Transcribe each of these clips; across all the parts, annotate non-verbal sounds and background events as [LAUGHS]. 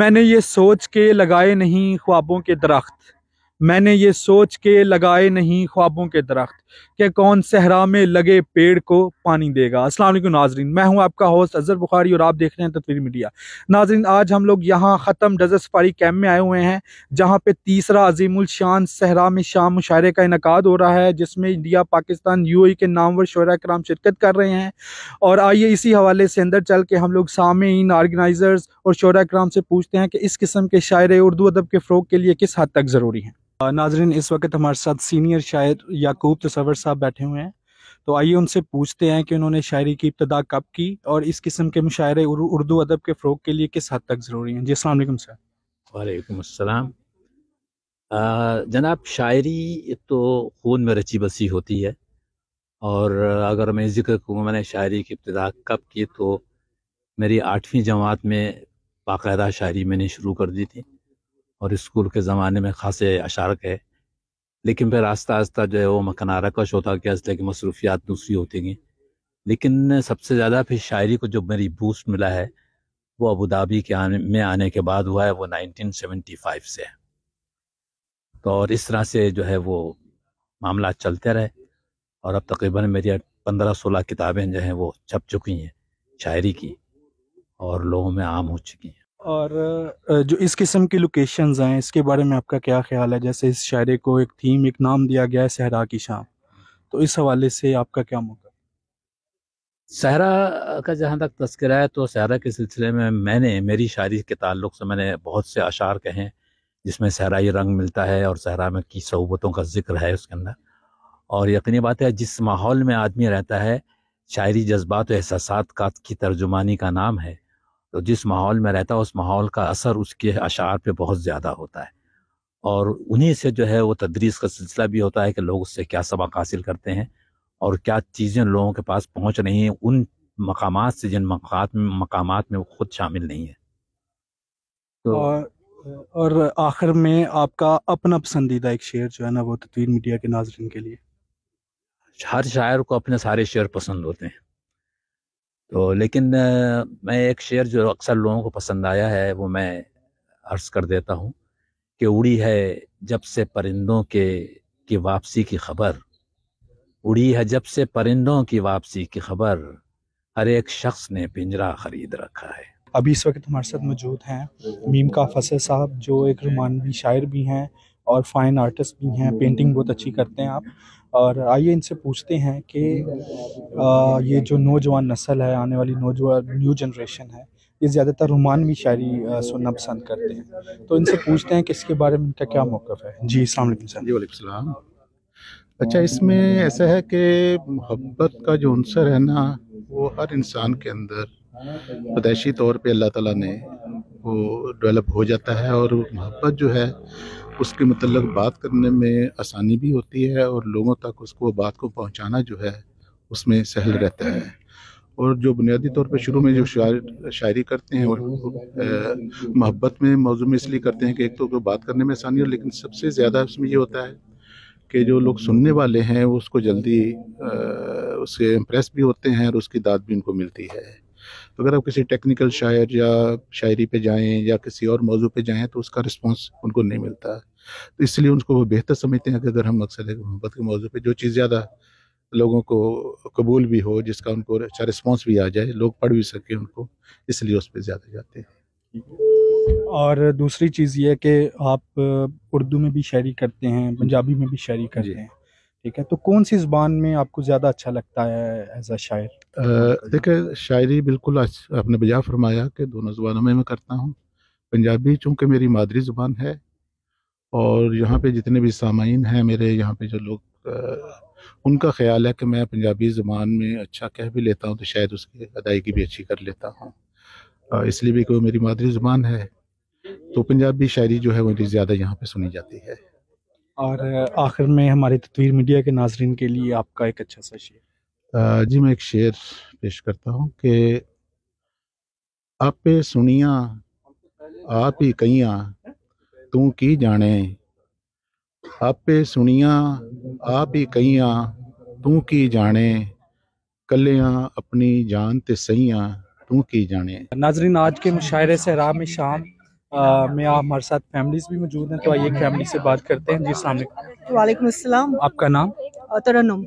मैंने ये सोच के लगाए नहीं ख्वाबों के दरख्त मैंने ये सोच के लगाए नहीं ख्वाबों के दरख्त कि कौन सहरा में लगे पेड़ को पानी देगा अस्सलाम वालेकुम नाजरीन मैं हूं आपका होस्ट अजहर बुखारी और आप देख रहे हैं तस्वीर मीडिया नाजरीन आज हम लोग यहां ख़त्म डजर सफारी कैम्प में आए हुए हैं जहां पे तीसरा अजीमुल शान सहरा में शाम मुशायरे का इनका हो रहा है जिसमें इंडिया पाकिस्तान यू के नामवर शरा कराम शिरकत कर रहे हैं और आइए इसी हवाले से अंदर चल के हम लोग इन ऑर्गेनाइजर्स और शरा कराम से पूछते हैं कि इस किस्म के शायरे उर्दू अदब के फ़रोग के लिए किस हद तक ज़रूरी हैं नाजरीन इस वक्त हमारे साथ सीनियर शायर याकूब तसवर साहब बैठे हुए हैं तो आइए उनसे पूछते हैं कि उन्होंने शायरी की इब्तदा कब की और इस किस्म के मुशायरे उर्दू अदब के फ़रोग के लिए किस हद तक ज़रूरी हैं जी असल सर वालेकुम अस्सलाम जनाब शायरी तो खून में रची बसी होती है और अगर मैं जिक्र करूँ मैंने शायरी की इब्तदा कब की तो मेरी आठवीं जमात में बाकायदा शायरी मैंने शुरू कर दी थी और स्कूल के ज़माने में खासे अशार गए लेकिन फिर आस्ता आस्ता जो है वो मकनारा कश होता गया इसलिए कि मसरूफियात दूसरी होती गई लेकिन सबसे ज़्यादा फिर शायरी को जो मेरी बूस्ट मिला है वो अबू धाबी के आने में आने के बाद हुआ है वो 1975 से है तो और इस तरह से जो है वो मामला चलते रहे और अब तकरीबन मेरी पंद्रह सोलह किताबें जो हैं वो छप चुकी हैं शायरी की और लोगों में आम हो चुकी हैं और जो इस किस्म की लोकेशंस हैं इसके बारे में आपका क्या ख्याल है जैसे इस शायरे को एक थीम एक नाम दिया गया है सहरा की शाम तो इस हवाले से आपका क्या मौका सहरा का जहाँ तक तस्करा है तो सहरा के सिलसिले में मैंने मेरी शायरी के ताल्लुक से मैंने बहुत से अशार कहे हैं जिसमें सहराई रंग मिलता है और सहरा में की सहूबतों का जिक्र है उसके अंदर और यकीनी बात है जिस माहौल में आदमी रहता है शायरी जज्बात एहसास का की तर्जुमानी का नाम है तो जिस माहौल में रहता है उस माहौल का असर उसके अशार पे बहुत ज़्यादा होता है और उन्हीं से जो है वो तदरीस का सिलसिला भी होता है कि लोग उससे क्या सबक हासिल करते हैं और क्या चीज़ें लोगों के पास पहुँच रही हैं उन मकाम से जिन मकाम में मकाम में वो खुद शामिल नहीं है तो और और आखिर में आपका अपना पसंदीदा एक शेर जो है ना वो तस्वीर मीडिया के नाजरन के लिए हर शायर को अपने सारे शेर पसंद होते हैं तो लेकिन मैं एक शेर जो अक्सर लोगों को पसंद आया है वो मैं अर्ज कर देता हूँ कि उड़ी है जब से परिंदों के की वापसी की खबर उड़ी है जब से परिंदों की वापसी की खबर हर एक शख्स ने पिंजरा खरीद रखा है अभी इस वक्त हमारे साथ मौजूद हैं मीम का फसल साहब जो एक रोमानवी शायर भी हैं और फाइन आर्टिस्ट भी हैं पेंटिंग बहुत अच्छी करते हैं आप और आइए इनसे पूछते हैं कि ये जो नौजवान नस्ल है आने वाली नौजवान न्यू जनरेशन है ये ज़्यादातर रोमानवी शायरी सुनना पसंद करते हैं तो इनसे पूछते हैं कि इसके बारे में इनका क्या मौक़ है जी अलैक्म सर जी सलाम अच्छा इसमें ऐसा है कि मोहब्बत का जो अनसर है ना वो हर इंसान के अंदर पदैशी तौर पे अल्लाह ताला ने वो डेवलप हो जाता है और मोहब्बत जो है उसके मतलब बात करने में आसानी भी होती है और लोगों तक उसको बात को पहुंचाना जो है उसमें सहल रहता है और जो बुनियादी तौर पे शुरू में जो शायर शायरी करते हैं और मोहब्बत में मौजू में इसलिए करते हैं कि एक तो को बात करने में आसानी हो लेकिन सबसे ज़्यादा उसमें ये होता है कि जो लोग सुनने वाले हैं वो उसको जल्दी उससे इम्प्रेस भी होते हैं और उसकी दाद भी उनको मिलती है तो अगर आप किसी टेक्निकल शायर या शायरी पे जाएं या किसी और मौजू पे जाएं तो उसका रिस्पांस उनको नहीं मिलता तो इसलिए उनको वो बेहतर समझते हैं कि अगर हम मकसद मोहब्बत के मौजू पर जो चीज़ ज़्यादा लोगों को कबूल भी हो जिसका उनको अच्छा रिस्पॉन्स भी आ जाए लोग पढ़ भी सकें उनको इसलिए उस पर ज़्यादा जाते हैं और दूसरी चीज़ ये कि आप उर्दू में भी शायरी करते हैं पंजाबी में भी शायरी करते हैं ठीक है तो कौन सी ज़बान में आपको ज़्यादा अच्छा लगता है एज अ शायर देखिए शायरी बिल्कुल आपने बजा फरमाया कि दोनों ज़ुबानों में मैं करता हूँ पंजाबी चूँकि मेरी मादरी ज़ुबान है और यहाँ पे जितने भी सामाइन हैं मेरे यहाँ पे जो लोग आ, उनका ख्याल है कि मैं पंजाबी ज़ुबान में अच्छा कह भी लेता हूँ तो शायद उसकी अदायगी भी अच्छी कर लेता हूँ इसलिए भी कोई मेरी मादरी ज़ुबान है तो पंजाबी शायरी जो है वो मेरी ज़्यादा यहाँ पर सुनी जाती है और आखिर में हमारी तस्वीर मीडिया के नाजरन के लिए आपका एक अच्छा सा शेर जी मैं एक शेर पेश करता हूँ कि आप सुनिया आप ही कहिया तू की जाने आपे सुनिया आप ही कहिया तू की जाने कलियाँ अपनी जान ते सहियाँ तू की जाने नाजरीन आज के मुशायरे से राम शाम में हमारे साथ फैमिलीज भी मौजूद हैं तो आइए फैमिली से बात करते हैं जी सलाम वालेकुम अस्सलाम आपका नाम तरनुम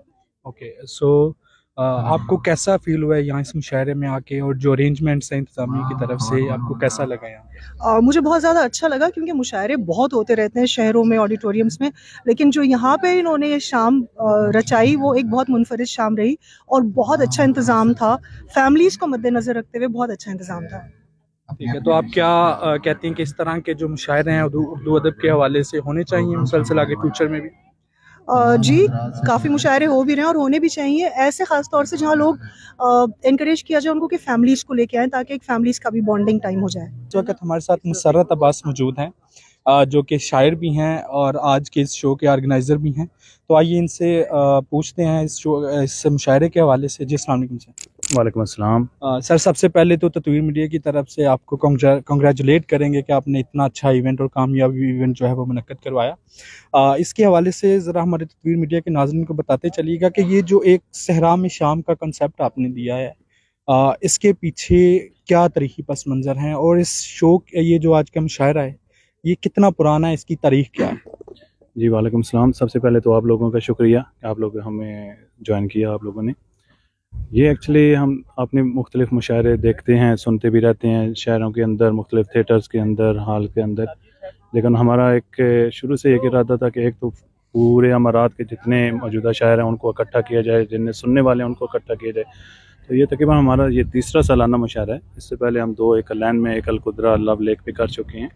ओके सो आपको कैसा फील हुआ है यहाँ इस मुशाहरे में आके और जो अरेंजमेंट्स हैं इंतजामिया की तरफ से आपको कैसा लगा यहाँ मुझे बहुत ज़्यादा अच्छा लगा क्योंकि मुशायरे बहुत होते रहते हैं शहरों में ऑडिटोरियम्स में लेकिन जो यहाँ पे इन्होंने ये शाम रचाई वो एक बहुत मुनफरद शाम रही और बहुत अच्छा इंतज़ाम था फैमिलीज़ को मद्देनज़र रखते हुए बहुत अच्छा इंतज़ाम था ठीक है तो आप क्या आ, कहते हैं कि इस तरह के जो मुशायरे हैं उर्दू अदब के हवाले से होने चाहिए मुसलसल आगे फ्यूचर में भी जी काफ़ी मुशायरे हो भी रहे हैं और होने भी चाहिए ऐसे ख़ास तौर से जहाँ लोग इनक्रेज किया जाए उनको कि फैमिलीज़ को लेके आए ताकि एक फैमिलीज़ का भी बॉन्डिंग टाइम हो जाए इस वक्त हमारे साथ मुसरत अब्बास मौजूद हैं जो कि शायर भी हैं और आज के इस शो के आर्गेनाइजर भी हैं तो आइए इनसे पूछते हैं इस शो इस मुशायरे के हवाले से जी अलैक्म सर वालेकुम अस्सलाम सर सबसे पहले तो तत्वीर मीडिया की तरफ से आपको कॉन्ग्रेचुलेट करेंगे कि आपने इतना अच्छा इवेंट और कामयाबी इवेंट जो है वो मनक़द करवाया आ, इसके हवाले से ज़रा हमारे तत्वीर मीडिया के नाजरन को बताते चलिएगा कि ये जो एक सहरा में शाम का कंसेप्ट आपने दिया है आ, इसके पीछे क्या तरीकी पस मंज़र हैं और इस शो ये जो आज का मुशायरा है ये कितना पुराना है इसकी तारीख क्या है जी वालेकुम सलाम सबसे पहले तो आप लोगों का शुक्रिया आप लोग हमें ज्वाइन किया आप लोगों ने ये एक्चुअली हम अपने मुख्तलिफ मुशायरे देखते हैं सुनते भी रहते हैं शहरों के अंदर मुख्तलिफ थिएटर्स के अंदर हॉल के अंदर लेकिन हमारा एक शुरू से एक इरादा था कि एक तो पूरे अमारात के जितने मौजूदा शायर हैं उनको इकट्ठा किया जाए जिन्हें सुनने वाले हैं उनको इकट्ठा किया जाए तो ये तकरीबन हमारा ये तीसरा सालाना मुशायरा है इससे पहले हम दो एक लैंड में एक अलकुदरा लव लेक पे कर चुके हैं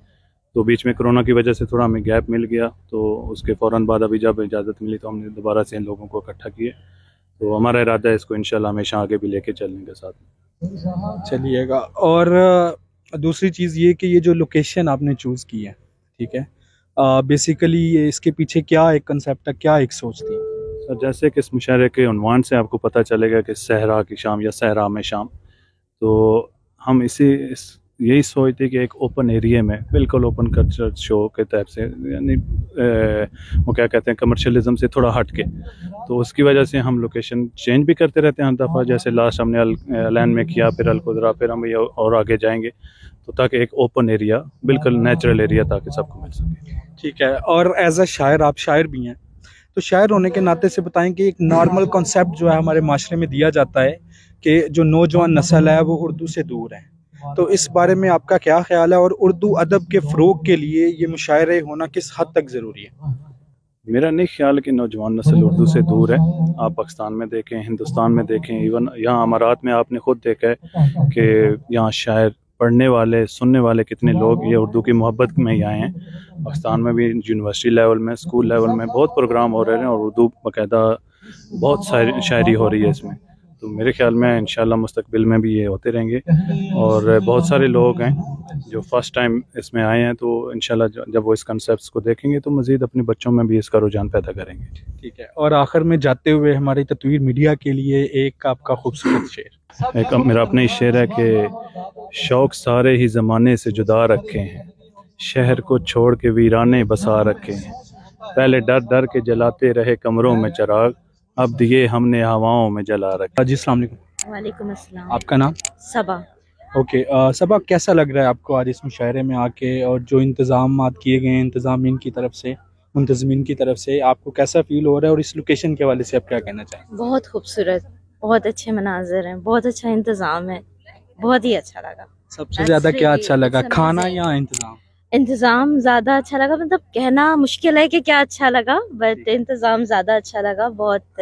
तो बीच में कोरोना की वजह से थोड़ा हमें गैप मिल गया तो उसके फ़ौर बाद अभी जब इजाज़त मिली तो हमने दोबारा से इन लोगों को इकट्ठा किया तो हमारा इरादा है इसको इन हमेशा आगे भी लेके चलने के साथ चलिएगा और दूसरी चीज़ ये कि ये जो लोकेशन आपने चूज़ की है ठीक है बेसिकली ये इसके पीछे क्या एक कंसेप्ट है क्या एक सोच थी सर जैसे कि इस मुशारे के अनवान से आपको पता चलेगा कि सहरा की शाम या सहरा में शाम तो हम इसी इस यही सोच थी कि एक ओपन एरिया में बिल्कुल ओपन कल्चर शो के तहत से यानी वो क्या कहते हैं कमर्शलिज्म से थोड़ा हट के तो उसकी वजह से हम लोकेशन चेंज भी करते रहते हैं हर दफ़ा जैसे लास्ट हमने अलैन में किया फिर अलकुदरा फिर हम ये और आगे जाएंगे तो ताकि एक ओपन एरिया बिल्कुल नेचुरल एरिया ताकि सबको मिल सके ठीक है और एज अ शायर आप शायर भी हैं तो शायर होने के नाते से बताएं कि एक नॉर्मल कॉन्सेप्ट जो है हमारे माशरे में दिया जाता है कि जो नौजवान नस्ल है वो उर्दू से दूर है तो इस बारे में आपका क्या ख्याल है और उर्दू अदब के फ़रोग के लिए ये मुशायरे होना किस हद तक ज़रूरी है मेरा नहीं ख्याल कि नौजवान नस्ल उर्दू से दूर है आप पाकिस्तान में देखें हिंदुस्तान में देखें इवन यहाँ अमारात में आपने खुद देखा है कि यहाँ शायर पढ़ने वाले सुनने वाले कितने लोग ये उर्दू की मोहब्बत में ही आए हैं पाकिस्तान में भी यूनिवर्सिटी लेवल में स्कूल लेवल में बहुत प्रोग्राम हो रहे हैं और उर्दू बाकायदा बहुत शायरी हो रही है इसमें तो मेरे ख्याल में इन मुस्तबिल में भी ये होते रहेंगे और बहुत सारे लोग हैं जो फर्स्ट टाइम इसमें आए हैं तो इन जब वो इस कंसेप्ट को देखेंगे तो मज़ीद अपने बच्चों में भी इसका रुझान पैदा करेंगे ठीक है और आखिर में जाते हुए हमारी तस्वीर मीडिया के लिए एक आपका खूबसूरत शेर एक मेरा अपना ही शेर है कि शौक सारे ही ज़माने से जुदा रखे हैं शहर को छोड़ के वीराने बसा रखे हैं पहले डर डर के जलाते रहे कमरों में चराग अब दिए हमने हवाओं में जला रखा जी अलैक्म वालेकुम आपका नाम सबा ओके सबा कैसा लग रहा है आपको आज इस मुशायरे में आके और जो इंतज़ाम किए गए हैं की तरफ से मुंतजमीन की तरफ से आपको कैसा फील हो रहा है और इस लोकेशन के हवाले से आप क्या कहना चाहें बहुत खूबसूरत बहुत अच्छे मनाजर हैं बहुत अच्छा इंतज़ाम है बहुत ही अच्छा लगा सबसे ज़्यादा क्या अच्छा लगा खाना या इंतज़ाम इंतज़ाम ज़्यादा अच्छा लगा मतलब कहना मुश्किल है कि क्या अच्छा लगा बट इंतज़ाम ज़्यादा अच्छा लगा बहुत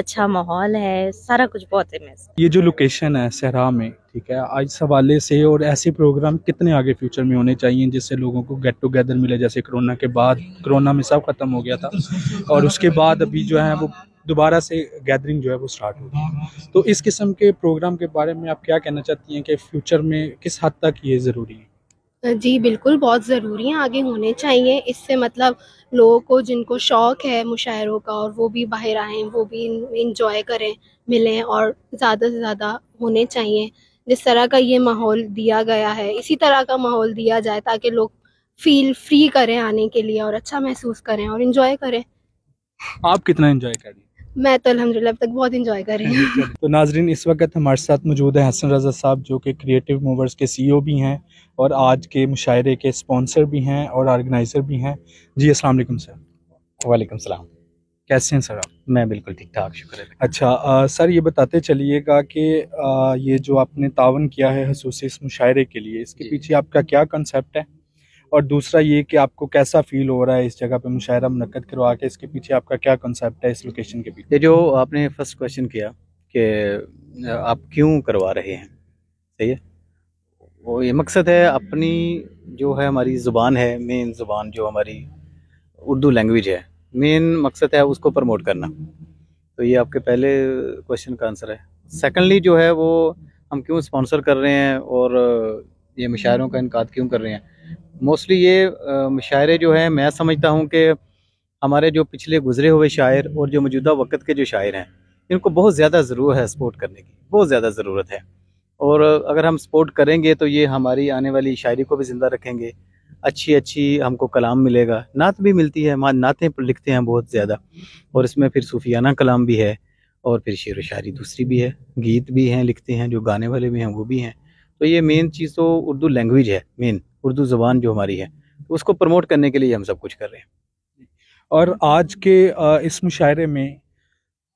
अच्छा माहौल है सारा कुछ बहुत है ये जो लोकेशन है सहरा में ठीक है आज इस हवाले से और ऐसे प्रोग्राम कितने आगे फ्यूचर में होने चाहिए जिससे लोगों को गेट टुगेदर मिले जैसे कोरोना के बाद कोरोना में सब ख़त्म हो गया था और उसके बाद अभी जो है वो दोबारा से गैदरिंग जो है वो स्टार्ट गई तो इस किस्म के प्रोग्राम के बारे में आप क्या कहना चाहती हैं कि फ़्यूचर में किस हद तक ये ज़रूरी है जी बिल्कुल बहुत ज़रूरी हैं आगे होने चाहिए इससे मतलब लोगों को जिनको शौक़ है मुशायरों का और वो भी बाहर आएँ वो भी इंजॉय करें मिलें और ज़्यादा से ज़्यादा होने चाहिए जिस तरह का ये माहौल दिया गया है इसी तरह का माहौल दिया जाए ताकि लोग फील फ्री करें आने के लिए और अच्छा महसूस करें और इन्जॉय करें आप कितना इन्जॉय करें मैं तो अलहमदिल्ला तक बहुत इंजॉय कर रही हूँ [LAUGHS] तो नाजरीन इस वक्त हमारे साथ मौजूद है हसन रजा साहब जो कि क्रिएटिव मूवर्स के सीईओ e भी हैं और आज के मुशायरे के स्पॉन्सर भी हैं और ऑर्गेनाइज़र भी हैं जी अस्सलाम सर वालेकुम सलाम कैसे हैं सर आप मैं बिल्कुल ठीक ठाक शुक्र अच्छा आ, सर ये बताते चलिएगा कि ये जो आपने तावन किया है खसूस इस मुशायरे के लिए इसके पीछे आपका क्या कंसेप्ट है और दूसरा ये कि आपको कैसा फील हो रहा है इस जगह पे मुशायरा मनक़द करवा के इसके पीछे आपका क्या कंसेप्ट है इस लोकेशन के पीछे जो आपने फर्स्ट क्वेश्चन किया कि आप क्यों करवा रहे हैं सही है वो ये मकसद है अपनी जो है हमारी ज़ुबान है मेन ज़ुबान जो हमारी उर्दू लैंग्वेज है मेन मकसद है उसको प्रमोट करना तो ये आपके पहले क्वेश्चन का आंसर है सेकेंडली जो है वो हम क्यों स्पॉन्सर कर रहे हैं और ये मुशायरों का इनका क्यों कर रहे हैं मोस्टली ये शायरे जो हैं मैं समझता हूँ कि हमारे जो पिछले गुजरे हुए शायर और जो मौजूदा वक्त के जो शायर हैं इनको बहुत ज़्यादा ज़रूरत है सपोर्ट करने की बहुत ज़्यादा ज़रूरत है और अगर हम सपोर्ट करेंगे तो ये हमारी आने वाली शायरी को भी ज़िंदा रखेंगे अच्छी अच्छी हमको कलाम मिलेगा नात भी मिलती है हमारे नातें लिखते हैं बहुत ज़्यादा और इसमें फिर सूफियाना कलाम भी है और फिर शेर व शायरी दूसरी भी है गीत भी हैं लिखते हैं जो गाने वाले भी हैं वो भी हैं तो ये मेन चीज़ तो उर्दू लैंग्वेज है मेन उर्दू ज़बान जो हमारी है तो उसको प्रमोट करने के लिए हम सब कुछ कर रहे हैं और आज के इस मुशायरे में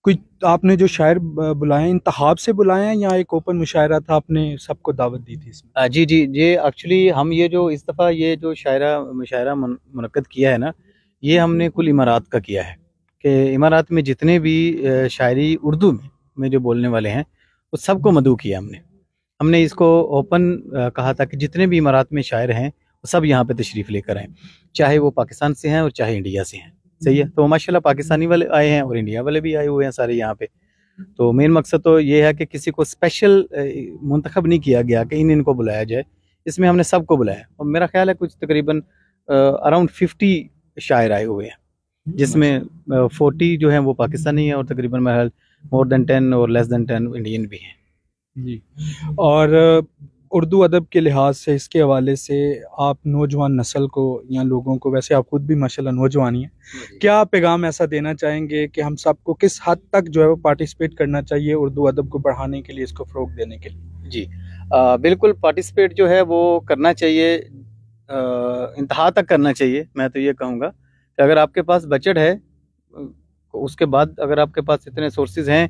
कुछ आपने जो शायर बुलाए इंतहाब से बुलाए हैं या एक ओपन मुशायरा था आपने सबको दावत दी थी इसमें जी जी ये एक्चुअली हम ये जो इस दफ़ा ये जो शायरा मुशायरा मनक़द किया है ना ये हमने कुल इमारात का किया है कि इमारात में जितने भी शायरी उर्दू में में जो बोलने वाले हैं उस सबको मदू किया हमने हमने इसको ओपन कहा था कि जितने भी इमारात में शायर हैं सब यहाँ पे तशरीफ़ लेकर आए चाहे वो पाकिस्तान से हैं और चाहे इंडिया से हैं सही है तो माशाल्लाह पाकिस्तानी वाले आए हैं और इंडिया वाले भी आए हुए हैं सारे यहाँ पे तो मेन मकसद तो ये है कि किसी को स्पेशल मंतखब नहीं किया गया कि इन इनको बुलाया जाए इसमें हमने सबको बुलाया और मेरा ख्याल है कुछ तकरीबन अराउंड फिफ्टी शायर आए हुए हैं जिसमें फोर्टी जो हैं वो पाकिस्तानी हैं और तकरीबन मेरा मोर देन टेन और लेस देन टेन इंडियन भी हैं जी और उर्दू अदब के लिहाज से इसके हवाले से आप नौजवान नस्ल को या लोगों को वैसे आप खुद भी माशा नौजवान ही हैं क्या पैगाम ऐसा देना चाहेंगे कि हम सबको किस हद तक जो है वो पार्टिसिपेट करना चाहिए उर्दू अदब को बढ़ाने के लिए इसको फ़रोग देने के लिए जी आ, बिल्कुल पार्टिसिपेट जो है वो करना चाहिए इंतहा तक करना चाहिए मैं तो ये कहूँगा कि अगर आपके पास बजट है उसके बाद अगर आपके पास इतने सोर्सेज हैं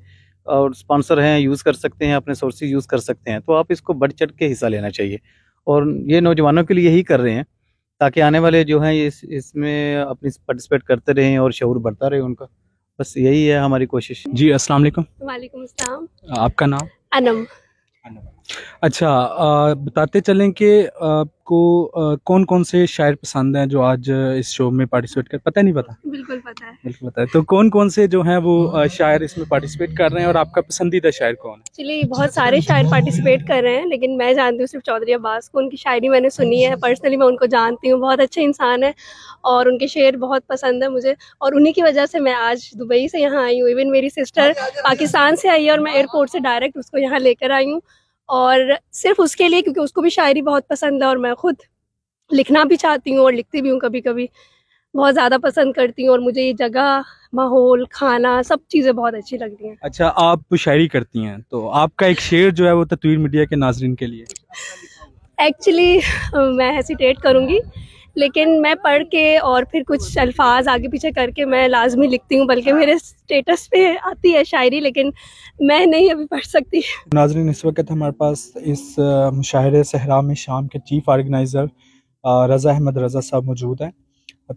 और स्पॉन्सर हैं यूज़ कर सकते हैं अपने सोर्सेज यूज़ कर सकते हैं तो आप इसको बढ़ चढ़ के हिस्सा लेना चाहिए और ये नौजवानों के लिए ही कर रहे हैं ताकि आने वाले जो हैं इस इसमें अपनी पार्टिसिपेट करते रहें और शहूर बढ़ता रहे उनका बस यही है हमारी कोशिश जी असल वालेकुम वालेकुम आपका नाम अनम अनम अच्छा आ, बताते चलें कि आपको कौन कौन से शायर पसंद हैं जो आज इस शो में पार्टिसिपेट कर पता नहीं पता बिल्कुल पता है बिल्कुल पता है तो कौन कौन से जो हैं वो हम्म। शायर इसमें पार्टिसिपेट कर रहे हैं और आपका पसंदीदा शायर कौन है चलिए बहुत सारे शायर पार्टिसिपेट कर रहे हैं लेकिन मैं जानती हूँ सिर्फ चौधरी अब्बास को उनकी शायरी मैंने सुनी है पर्सनली मैं उनको जानती हूँ बहुत अच्छे इंसान है और उनके शेर बहुत पसंद है मुझे और उन्हीं की वजह से मैं आज दुबई से यहाँ आई हूँ इवन मेरी सिस्टर अच्छा, अच्छा, अच्छा। पाकिस्तान से आई है और मैं एयरपोर्ट से डायरेक्ट उसको यहाँ लेकर आई हूँ और सिर्फ उसके लिए क्योंकि उसको भी शायरी बहुत पसंद है और मैं खुद लिखना भी चाहती हूँ और लिखती भी हूँ कभी कभी बहुत ज़्यादा पसंद करती हूँ और मुझे ये जगह माहौल खाना सब चीज़ें बहुत अच्छी लगती हैं अच्छा आप शायरी करती हैं तो आपका एक शेर जो है वो तस्वीर मीडिया के नाजरन के लिए एक्चुअली मैं हेसिटेट करूँगी लेकिन मैं पढ़ के और फिर कुछ अल्फाज आगे पीछे करके मैं लाजमी लिखती हूँ बल्कि मेरे स्टेटस पे आती है शायरी लेकिन मैं नहीं अभी पढ़ सकती नाजरीन इस वक्त हमारे पास इस मुशाहरे सहरा में शाम के चीफ ऑर्गेनाइज़र रज़ा अहमद रज़ा साहब मौजूद हैं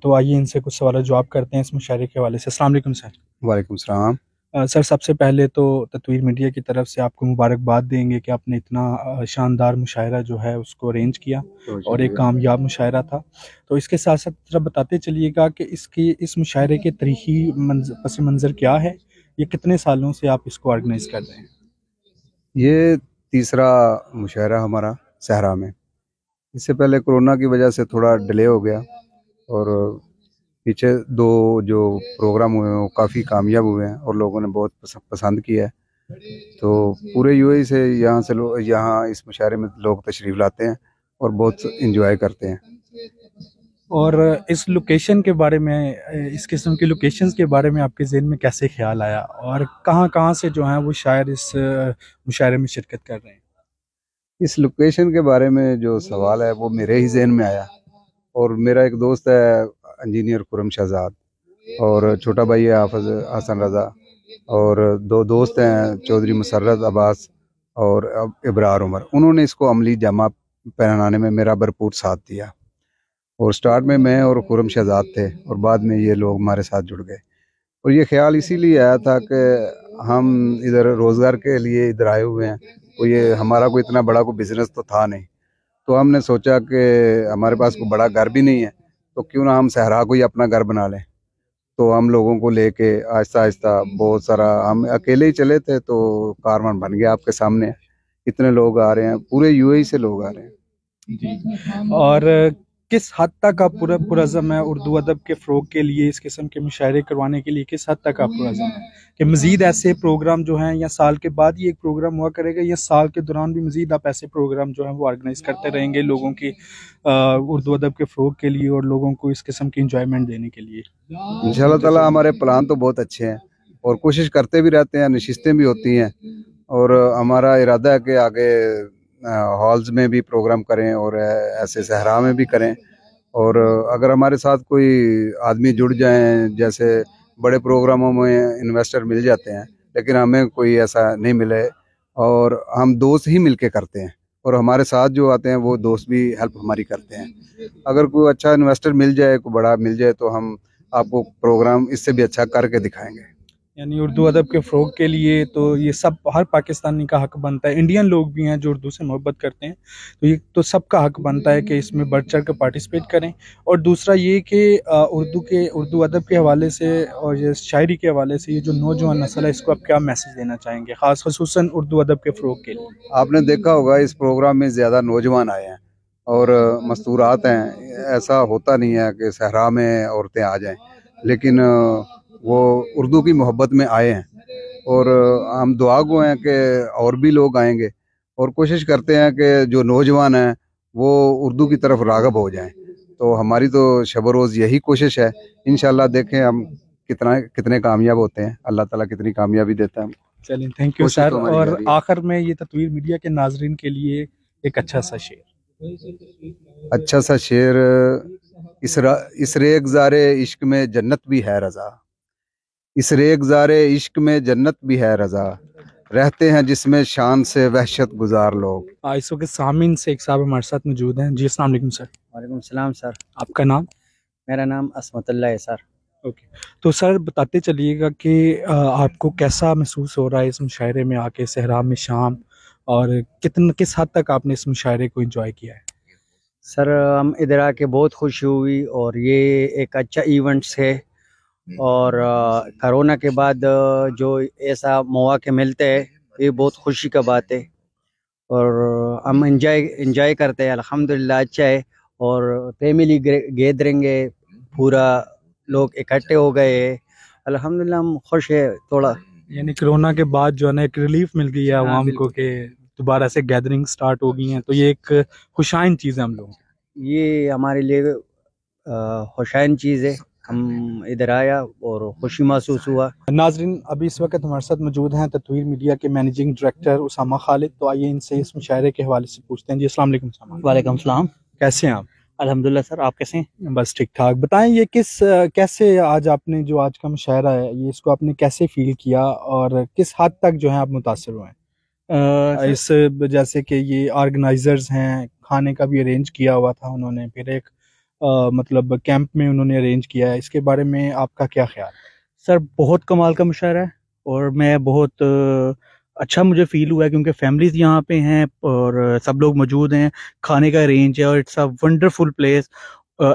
तो आइए इनसे कुछ सवाल जवाब करते हैं इस मुशाहरे के हवाले से असल सर वाईक सलाम सर सबसे पहले तो तत्वीर मीडिया की तरफ से आपको मुबारकबाद देंगे कि आपने इतना शानदार मुशायरा जो है उसको अरेंज किया तो और एक कामयाब मुशायरा था तो इसके साथ साथ जरा बताते चलिएगा कि इसकी इस मुशायरे के तरीकी मंज, पस मंज़र क्या है ये कितने सालों से आप इसको ऑर्गेनाइज कर रहे हैं ये तीसरा मुशायरा हमारा सहरा में इससे पहले कोरोना की वजह से थोड़ा डिले हो गया और पीछे दो जो प्रोग्राम हुए हैं वो काफ़ी कामयाब हुए हैं और लोगों ने बहुत पसंद किया है तो पूरे यूएई e से यहाँ से लोग यहाँ इस मुशारे में लोग तशरीफ़ लाते हैं और बहुत इंजॉय करते हैं और इस लोकेशन के बारे में इस किस्म के लोकेशन के बारे में आपके जहन में कैसे ख्याल आया और कहाँ कहाँ से जो है वो शायर इस मुशायरे में शिरकत कर रहे हैं इस लोकेशन के बारे में जो सवाल है वो मेरे ही जहन में आया और मेरा एक दोस्त है इंजीनियर कुरम शहजाद और छोटा भाई है हाफज हसन रज़ा और दो दोस्त हैं चौधरी मुसरत अब्बास और इब्रार उमर उन्होंने इसको अमली जमा पहनाने में मेरा भरपूर साथ दिया और स्टार्ट में मैं और कुरम शहजाद थे और बाद में ये लोग हमारे साथ जुड़ गए और ये ख्याल इसीलिए आया था कि हम इधर रोज़गार के लिए इधर आए हुए हैं तो ये हमारा कोई इतना बड़ा कोई बिज़नेस तो था नहीं तो हमने सोचा कि हमारे पास कोई बड़ा घर भी नहीं है तो क्यों ना हम सहरा को ही अपना घर बना लें तो हम लोगों को लेके आहिस्ता आहिस्ता बहुत सारा हम अकेले ही चले थे तो कारवान बन गया आपके सामने इतने लोग आ रहे हैं पूरे यूएई e से लोग आ रहे हैं जी और किस हद तक आप पूरा पुरज़म है उर्दू अदब के फ़रोग के लिए इस किस्म के मुशायरे करवाने के लिए किस हद तक आप पुरज़म है कि मज़ीद ऐसे प्रोग्राम जो हैं या साल के बाद ये एक प्रोग्राम हुआ करेगा या साल के दौरान भी मज़ीद आप ऐसे प्रोग्राम जो हैं वो ऑर्गेनाइज़ करते रहेंगे लोगों की उर्दू अदब के फ़रोग के लिए और लोगों को इस किस्म की इंजॉयमेंट देने के लिए इन ताला हमारे प्लान तो बहुत अच्छे हैं और कोशिश करते भी रहते हैं नशस्तें भी होती हैं और हमारा इरादा है कि आगे हॉल्स में भी प्रोग्राम करें और ऐसे सहरा में भी करें और अगर हमारे साथ कोई आदमी जुड़ जाए जैसे बड़े प्रोग्रामों में इन्वेस्टर मिल जाते हैं लेकिन हमें कोई ऐसा नहीं मिले और हम दोस्त ही मिलके करते हैं और हमारे साथ जो आते हैं वो दोस्त भी हेल्प हमारी करते हैं अगर कोई अच्छा इन्वेस्टर मिल जाए कोई बड़ा मिल जाए तो हम आपको प्रोग्राम इससे भी अच्छा करके दिखाएंगे यानी उर्दू अदब के फ़रोग के लिए तो ये सब हर पाकिस्तानी का हक बनता है इंडियन लोग भी हैं जो उर्दू से मोहब्बत करते हैं तो ये तो सबका हक बनता है कि इसमें बढ़ चढ़ कर पार्टिसपेट करें और दूसरा ये कि उर्दू के उर्दू अदब के हवाले से और ये शायरी के हवाले से ये जो नौजवान नसल है इसको आप क्या मैसेज देना चाहेंगे ख़ास खसूस उर्दू अदब के फ़रोग के लिए आपने देखा होगा इस प्रोग्राम में ज़्यादा नौजवान आए हैं और मस्तूरात हैं ऐसा होता नहीं है कि सहरा में औरतें आ जाएँ लेकिन वो उर्दू की मोहब्बत में आए हैं और हम दुआ गो हैं कि और भी लोग आएंगे और कोशिश करते हैं कि जो नौजवान हैं वो उर्दू की तरफ रागब हो जाएं तो हमारी तो शब रोज़ यही कोशिश है इन देखें हम कितना कितने कामयाब होते हैं अल्लाह ताला कितनी कामयाबी देता है चलिए थैंक यू सर और आखिर में ये तस्वीर मीडिया के नाजरन के लिए एक अच्छा सा शेर अच्छा सा शेर इस, इसरे गजारे इश्क में जन्नत भी है रज़ा इस जारे इश्क में जन्नत भी है रजा रहते हैं जिसमें शान से वहशत गुजार लोग आयसो के सामिन एक साहब हमारे साथ मौजूद हैं जी असल सर वालेकुम सलाम सर आपका नाम मेरा नाम असमतल्ला है सर ओके तो सर बताते चलिएगा कि आपको कैसा महसूस हो रहा है इस मुशायरे में आके सहरा में शाम और कितने किस हद तक आपने इस मुशायरे को इंजॉय किया है सर हम इधर आके बहुत खुशी हुई और ये एक अच्छा इवेंट्स है और करोना के बाद जो ऐसा मौाक़ मिलते हैं ये बहुत खुशी का बात है और हम इंजॉय इंजॉय करते हैं अल्हम्दुलिल्लाह अच्छा है और फैमिली गैदरिंग है पूरा लोग इकट्ठे हो गए अल्हम्दुलिल्लाह हम खुश है थोड़ा यानी कोरोना के बाद जो है ना एक रिलीफ मिल गई है हाँ, आवाम को कि दोबारा से गैदरिंग स्टार्ट हो गई हैं तो ये एक खुशाइन चीज़ है हम लोग ये हमारे लिए खुशाइन चीज़ है हम इधर आया और खुशी महसूस हुआ नाजरीन अभी इस वक्त हमारे साथ मौजूद हैं तत्वीर मीडिया के मैनेजिंग डायरेक्टर उसामा खालिद तो आइए इनसे इस मुशायरे के हवाले से पूछते हैं जी असल वालेकुम सलाम कैसे हैं आप अल्हम्दुलिल्लाह सर आप कैसे हैं बस ठीक ठाक बताएं ये किस कैसे आज आपने जो आज का मुशायरा है ये इसको आपने कैसे फील किया और किस हद तक जो है आप मुतासर हुए इस जैसे कि ये ऑर्गेनाइजर्स हैं खाने का भी अरेंज किया हुआ था उन्होंने फिर एक आ, मतलब कैंप में उन्होंने अरेंज किया है इसके बारे में आपका क्या ख्याल है सर बहुत कमाल का मुशायरा है और मैं बहुत अच्छा मुझे फील हुआ है क्योंकि फैमिलीज यहाँ पे हैं और सब लोग मौजूद हैं खाने का अरेंज है और it's a wonderful place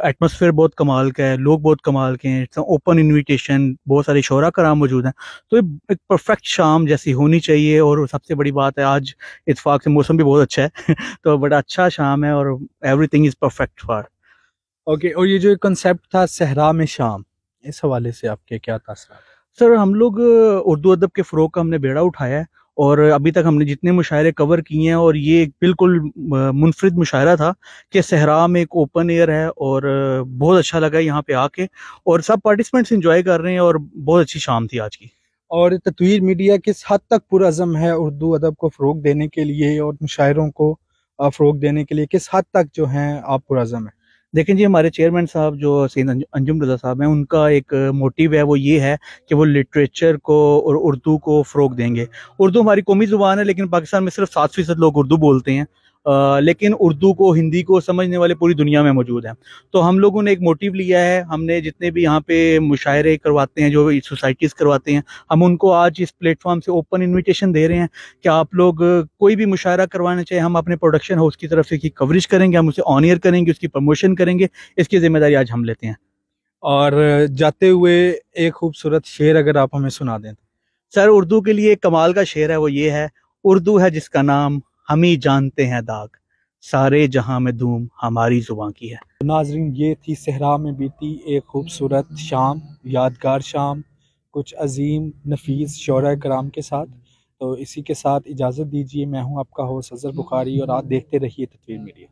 atmosphere बहुत कमाल का है लोग बहुत कमाल के हैं इट्स ओपन इनविटेशन बहुत सारे शोरा कराम मौजूद हैं तो एक परफेक्ट शाम जैसी होनी चाहिए और सबसे बड़ी बात है आज इतफाक से मौसम भी बहुत अच्छा है [LAUGHS] तो बड़ा अच्छा शाम है और every is perfect for okay और ये जो एक कंसेप्ट था सहरा में शाम इस हवाले से आपके क्या था सर हम लोग उर्दू अदब के फ़रोग का हमने बेड़ा उठाया है और अभी तक हमने जितने मुशायरे कवर किए हैं और ये एक बिल्कुल मुनफरद मुशायरा था कि सहरा में एक ओपन एयर है और बहुत अच्छा लगा यहाँ पे आके और सब पार्टिसिपेंट्स इंजॉय कर रहे हैं और बहुत अच्छी शाम थी आज की और तत्वीर मीडिया किस हद तक पुरज़म है उर्दू अदब को फ़रोग देने के लिए और मुशायरों को फ़रोग देने के लिए किस हद तक जो हैं आप पुरज़म है देखें जी हमारे चेयरमैन साहब जो सैद अंजुम रजा साहब हैं उनका एक मोटिव है वो ये है कि वो लिटरेचर को और उर्दू को फ़रोग देंगे उर्दू हमारी कौमी ज़ुबान है लेकिन पाकिस्तान में सिर्फ सात फ़ीसद लोग उर्दू बोलते हैं लेकिन उर्दू को हिंदी को समझने वाले पूरी दुनिया में मौजूद हैं तो हम लोगों ने एक मोटिव लिया है हमने जितने भी यहाँ पे मुशायरे करवाते हैं जो सोसाइटीज़ करवाते हैं हम उनको आज इस प्लेटफॉर्म से ओपन इन्विटेशन दे रहे हैं कि आप लोग कोई भी मुशायरा करवाना चाहे हम अपने प्रोडक्शन हाउस की तरफ से की कवरेज करेंगे हम उसे ऑन ईयर करेंगे उसकी प्रमोशन करेंगे इसकी जिम्मेदारी आज हम लेते हैं और जाते हुए एक खूबसूरत शेर अगर आप हमें सुना दें सर उर्दू के लिए कमाल का शेर है वो ये है उर्दू है जिसका नाम हम ही जानते हैं दाग सारे जहां में धूम हमारी जुबान की है नाजरीन ये थी सहरा में बीती एक खूबसूरत शाम यादगार शाम कुछ अजीम नफीस शौरा कराम के साथ तो इसी के साथ इजाज़त दीजिए मैं हूँ आपका हो सज़र बुखारी और आप देखते रहिए तस्वीर मीडिया